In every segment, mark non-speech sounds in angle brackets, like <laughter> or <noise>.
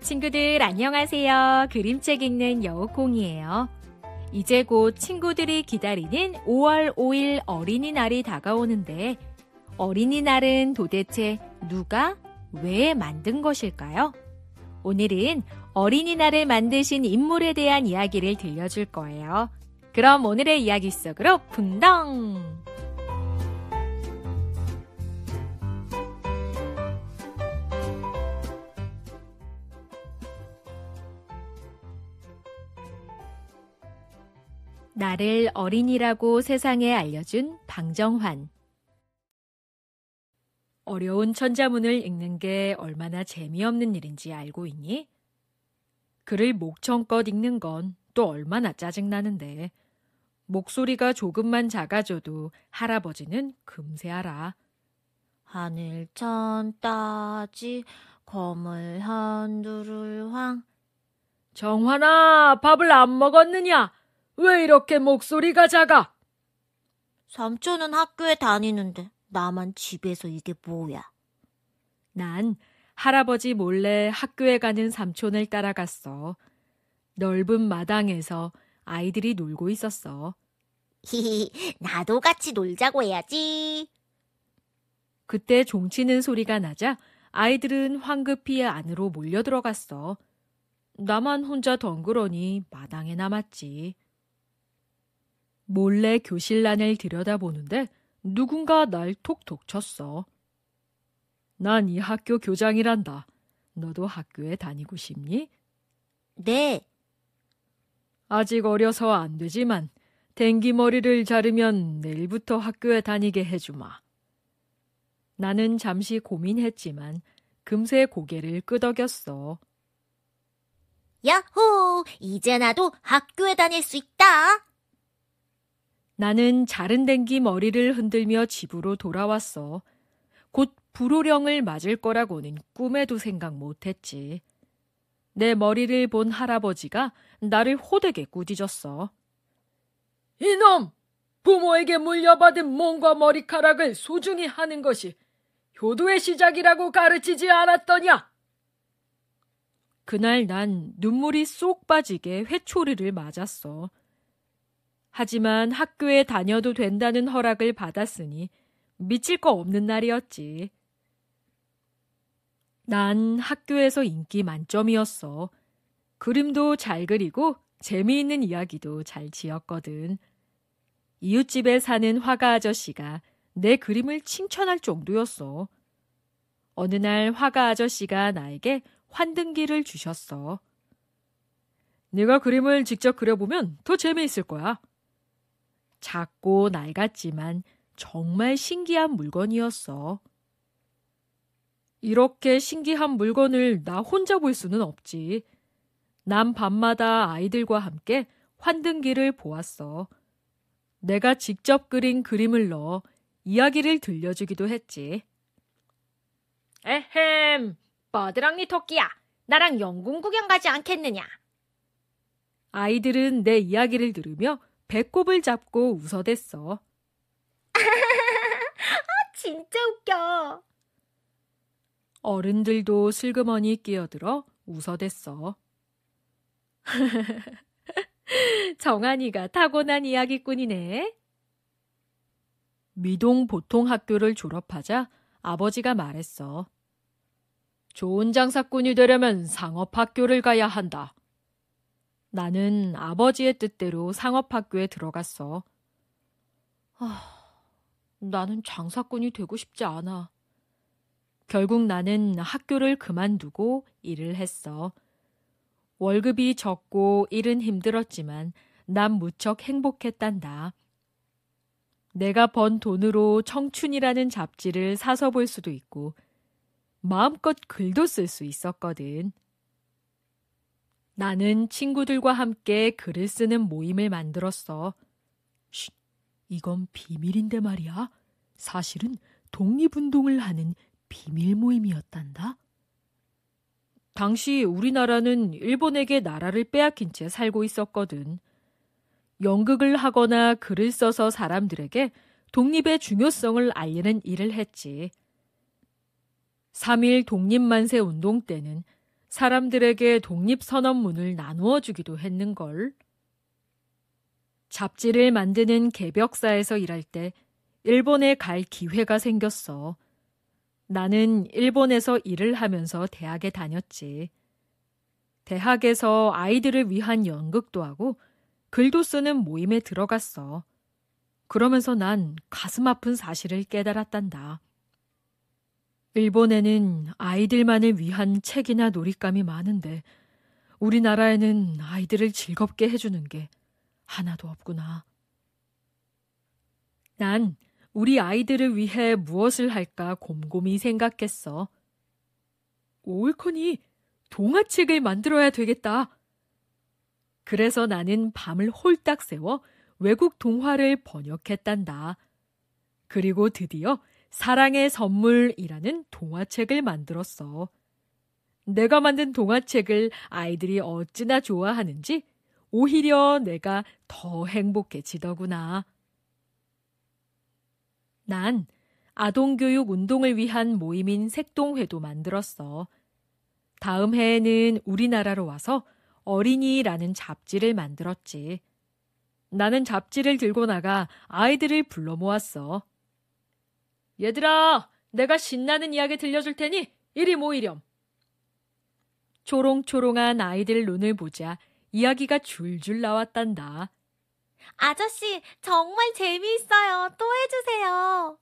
친구들 안녕하세요. 그림책 읽는 여우콩이에요. 이제 곧 친구들이 기다리는 5월 5일 어린이날이 다가오는데 어린이날은 도대체 누가 왜 만든 것일까요? 오늘은 어린이날을 만드신 인물에 대한 이야기를 들려줄 거예요. 그럼 오늘의 이야기 속으로 붕덩! 나를 어린이라고 세상에 알려준 방정환. 어려운 천자문을 읽는 게 얼마나 재미없는 일인지 알고 있니? 글을 목청껏 읽는 건 또 얼마나 짜증나는데. 목소리가 조금만 작아져도 할아버지는 금세 알아. 하늘천 따지 검을 한두를 황. 정환아, 밥을 안 먹었느냐? 왜 이렇게 목소리가 작아? 삼촌은 학교에 다니는데 나만 집에서 이게 뭐야? 난 할아버지 몰래 학교에 가는 삼촌을 따라갔어. 넓은 마당에서 아이들이 놀고 있었어. 히히, 나도 같이 놀자고 해야지. 그때 종치는 소리가 나자 아이들은 황급히 안으로 몰려 들어갔어. 나만 혼자 덩그러니 마당에 남았지. 몰래 교실 란을 들여다보는데 누군가 날 톡톡 쳤어. 난 이 학교 교장이란다. 너도 학교에 다니고 싶니? 네. 아직 어려서 안 되지만 댕기 머리를 자르면 내일부터 학교에 다니게 해주마. 나는 잠시 고민했지만 금세 고개를 끄덕였어. 야호! 이제 나도 학교에 다닐 수 있다! 나는 자른 댕기 머리를 흔들며 집으로 돌아왔어. 곧 불호령을 맞을 거라고는 꿈에도 생각 못했지. 내 머리를 본 할아버지가 나를 호되게 꾸짖었어. 이놈! 부모에게 물려받은 몸과 머리카락을 소중히 하는 것이 효도의 시작이라고 가르치지 않았더냐? 그날 난 눈물이 쏙 빠지게 회초리를 맞았어. 하지만 학교에 다녀도 된다는 허락을 받았으니 미칠 거 없는 날이었지. 난 학교에서 인기 만점이었어. 그림도 잘 그리고 재미있는 이야기도 잘 지었거든. 이웃집에 사는 화가 아저씨가 내 그림을 칭찬할 정도였어. 어느 날 화가 아저씨가 나에게 환등기를 주셨어. 네가 그림을 직접 그려보면 더 재미있을 거야. 작고 낡았지만 정말 신기한 물건이었어. 이렇게 신기한 물건을 나 혼자 볼 수는 없지. 난 밤마다 아이들과 함께 환등기를 보았어. 내가 직접 그린 그림을 넣어 이야기를 들려주기도 했지. 에헴, 버드랑니 토끼야, 나랑 영궁 구경 가지 않겠느냐? 아이들은 내 이야기를 들으며 배꼽을 잡고 웃어댔어. <laughs> 아, 진짜 웃겨. 어른들도 슬그머니 끼어들어 웃어댔어. <laughs> 정한이가 타고난 이야기꾼이네. 미동 보통 학교를 졸업하자 아버지가 말했어. 좋은 장사꾼이 되려면 상업학교를 가야 한다. 나는 아버지의 뜻대로 상업학교에 들어갔어. 아, 나는 장사꾼이 되고 싶지 않아. 결국 나는 학교를 그만두고 일을 했어. 월급이 적고 일은 힘들었지만 난 무척 행복했단다. 내가 번 돈으로 청춘이라는 잡지를 사서 볼 수도 있고 마음껏 글도 쓸 수 있었거든. 나는 친구들과 함께 글을 쓰는 모임을 만들었어. 쉿, 이건 비밀인데 말이야. 사실은 독립운동을 하는 비밀 모임이었단다. 당시 우리나라는 일본에게 나라를 빼앗긴 채 살고 있었거든. 연극을 하거나 글을 써서 사람들에게 독립의 중요성을 알리는 일을 했지. 3일 독립만세 운동 때는 사람들에게 독립선언문을 나누어 주기도 했는걸. 잡지를 만드는 개벽사에서 일할 때 일본에 갈 기회가 생겼어. 나는 일본에서 일을 하면서 대학에 다녔지. 대학에서 아이들을 위한 연극도 하고 글도 쓰는 모임에 들어갔어. 그러면서 난 가슴 아픈 사실을 깨달았단다. 일본에는 아이들만을 위한 책이나 놀잇감이 많은데 우리나라에는 아이들을 즐겁게 해주는 게 하나도 없구나. 난 우리 아이들을 위해 무엇을 할까 곰곰이 생각했어. 옳거니 동화책을 만들어야 되겠다. 그래서 나는 밤을 홀딱 세워 외국 동화를 번역했단다. 그리고 드디어 사랑의 선물이라는 동화책을 만들었어. 내가 만든 동화책을 아이들이 어찌나 좋아하는지 오히려 내가 더 행복해지더구나. 난 아동교육 운동을 위한 모임인 색동회도 만들었어. 다음 해에는 우리나라로 와서 어린이라는 잡지를 만들었지. 나는 잡지를 들고 나가 아이들을 불러 모았어. 얘들아, 내가 신나는 이야기 들려줄 테니 이리 모이렴. 초롱초롱한 아이들 눈을 보자 이야기가 줄줄 나왔단다. 아저씨, 정말 재미있어요. 또 해주세요.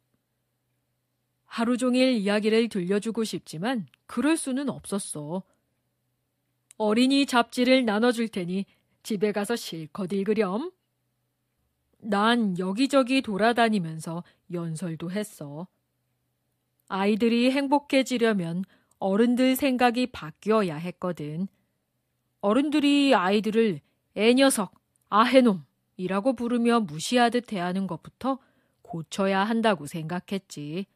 하루 종일 이야기를 들려주고 싶지만 그럴 수는 없었어. 어린이 잡지를 나눠줄 테니 집에 가서 실컷 읽으렴. 난 여기저기 돌아다니면서 연설도 했어. 아이들이 행복해지려면 어른들 생각이 바뀌어야 했거든. 어른들이 아이들을 애녀석, 아해놈이라고 부르며 무시하듯 대하는 것부터 고쳐야 한다고 생각했지.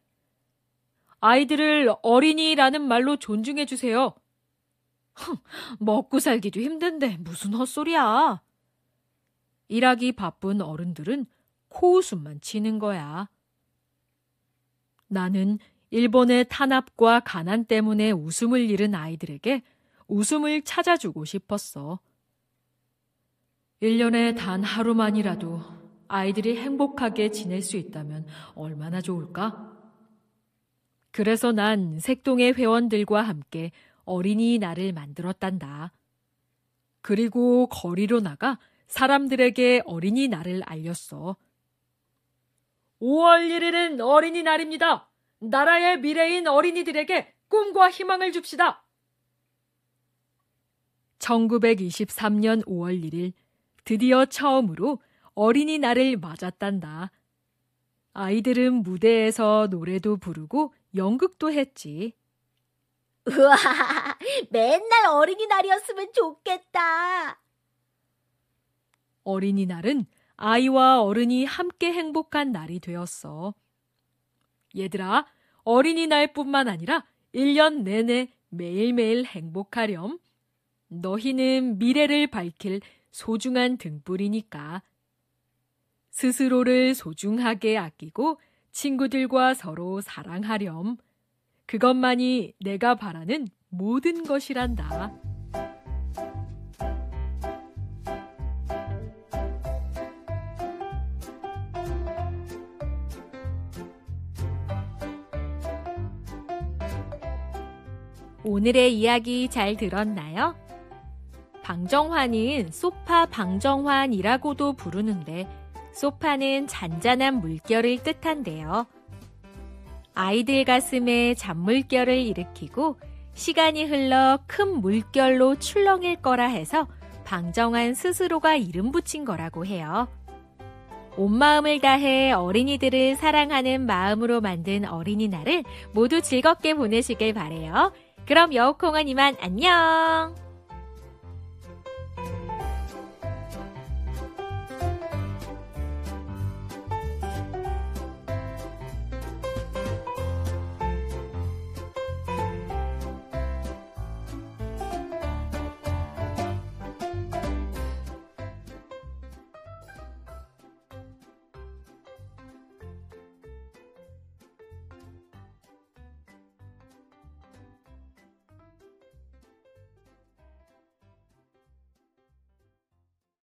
아이들을 어린이라는 말로 존중해주세요. 흥, <laughs> 먹고 살기도 힘든데 무슨 헛소리야. 일하기 바쁜 어른들은 코웃음만 치는 거야. 나는 일본의 탄압과 가난 때문에 웃음을 잃은 아이들에게 웃음을 찾아주고 싶었어. 1년에 단 하루만이라도 아이들이 행복하게 지낼 수 있다면 얼마나 좋을까? 그래서 난 색동의 회원들과 함께 어린이날을 만들었단다. 그리고 거리로 나가 사람들에게 어린이날을 알렸어. 5월 1일은 어린이날입니다. 나라의 미래인 어린이들에게 꿈과 희망을 줍시다. 1923년 5월 1일 드디어 처음으로 어린이날을 맞았단다. 아이들은 무대에서 노래도 부르고 연극도 했지. 우와, 맨날 어린이날이었으면 좋겠다. 어린이날은 아이와 어른이 함께 행복한 날이 되었어. 얘들아, 어린이날뿐만 아니라 1년 내내 매일매일 행복하렴. 너희는 미래를 밝힐 소중한 등불이니까. 스스로를 소중하게 아끼고 친구들과 서로 사랑하렴. 그것만이 내가 바라는 모든 것이란다. 오늘의 이야기 잘 들었나요? 방정환은 소파 방정환이라고도 부르는데 소파는 잔잔한 물결을 뜻한데요. 아이들 가슴에 잔물결을 일으키고 시간이 흘러 큰 물결로 출렁일 거라 해서 방정환 스스로가 이름 붙인 거라고 해요. 온 마음을 다해 어린이들을 사랑하는 마음으로 만든 어린이날을 모두 즐겁게 보내시길 바래요. 그럼 여우콩은 이만 안녕!